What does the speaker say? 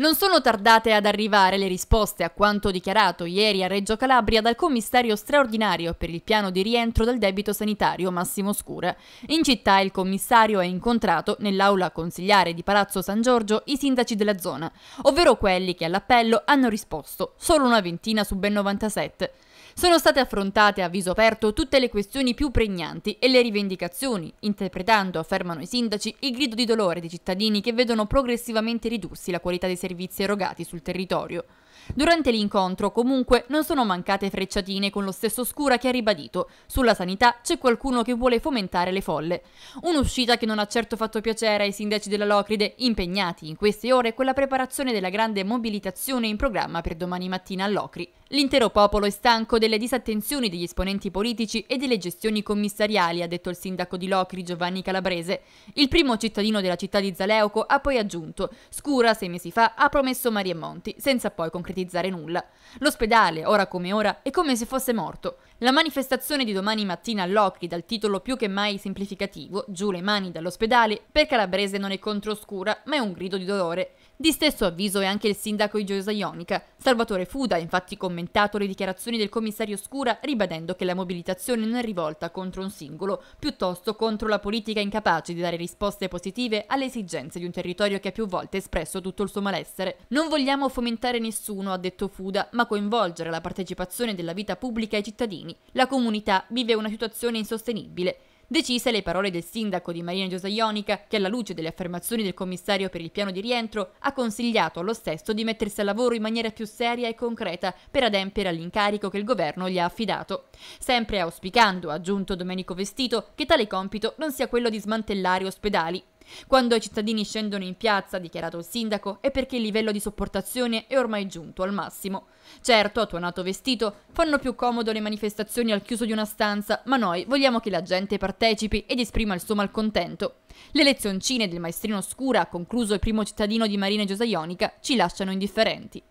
Non sono tardate ad arrivare le risposte a quanto dichiarato ieri a Reggio Calabria dal commissario straordinario per il piano di rientro del debito sanitario Massimo Scura. In città il commissario ha incontrato nell'aula consigliare di Palazzo San Giorgio i sindaci della zona, ovvero quelli che all'appello hanno risposto, solo una ventina su ben 97 sono state affrontate a viso aperto tutte le questioni più pregnanti e le rivendicazioni, interpretando, affermano i sindaci, il grido di dolore dei cittadini che vedono progressivamente ridursi la qualità dei servizi erogati sul territorio. Durante l'incontro, comunque, non sono mancate frecciatine con lo stesso Scura che ha ribadito sulla sanità c'è qualcuno che vuole fomentare le folle. Un'uscita che non ha certo fatto piacere ai sindaci della Locride, impegnati in queste ore con la preparazione della grande mobilitazione in programma per domani mattina a Locri. L'intero popolo è stanco delle disattenzioni degli esponenti politici e delle gestioni commissariali, ha detto il sindaco di Locri Giovanni Calabrese. Il primo cittadino della città di Zaleuco ha poi aggiunto Scura, sei mesi fa, ha promesso mari monti, senza poi concretizzare nulla. L'ospedale, ora come ora, è come se fosse morto. La manifestazione di domani mattina all'Ocri dal titolo più che mai semplificativo, Giù le mani dall'ospedale, per Calabrese non è controscura, ma è un grido di dolore. Di stesso avviso è anche il sindaco di Giosa Ionica. Salvatore Fuda ha infatti commentato le dichiarazioni del commissario Scura ribadendo che la mobilitazione non è rivolta contro un singolo, piuttosto contro la politica incapace di dare risposte positive alle esigenze di un territorio che ha più volte espresso tutto il suo malessere. Non vogliamo fomentare nessuno, ha detto Fuda, ma coinvolgere la partecipazione della vita pubblica ai cittadini anni. La comunità vive una situazione insostenibile. Decise le parole del sindaco di Marina Giosaionica, che alla luce delle affermazioni del commissario per il piano di rientro ha consigliato allo stesso di mettersi al lavoro in maniera più seria e concreta per adempiere all'incarico che il governo gli ha affidato. Sempre auspicando, ha aggiunto Domenico Vestito, che tale compito non sia quello di smantellare ospedali, quando i cittadini scendono in piazza, ha dichiarato il sindaco, è perché il livello di sopportazione è ormai giunto al massimo. Certo, a tuonato vestito, fanno più comodo le manifestazioni al chiuso di una stanza, ma noi vogliamo che la gente partecipi ed esprima il suo malcontento. Le lezioncine del maestrino Scura, concluso il primo cittadino di Marina Giosa Ionica, ci lasciano indifferenti.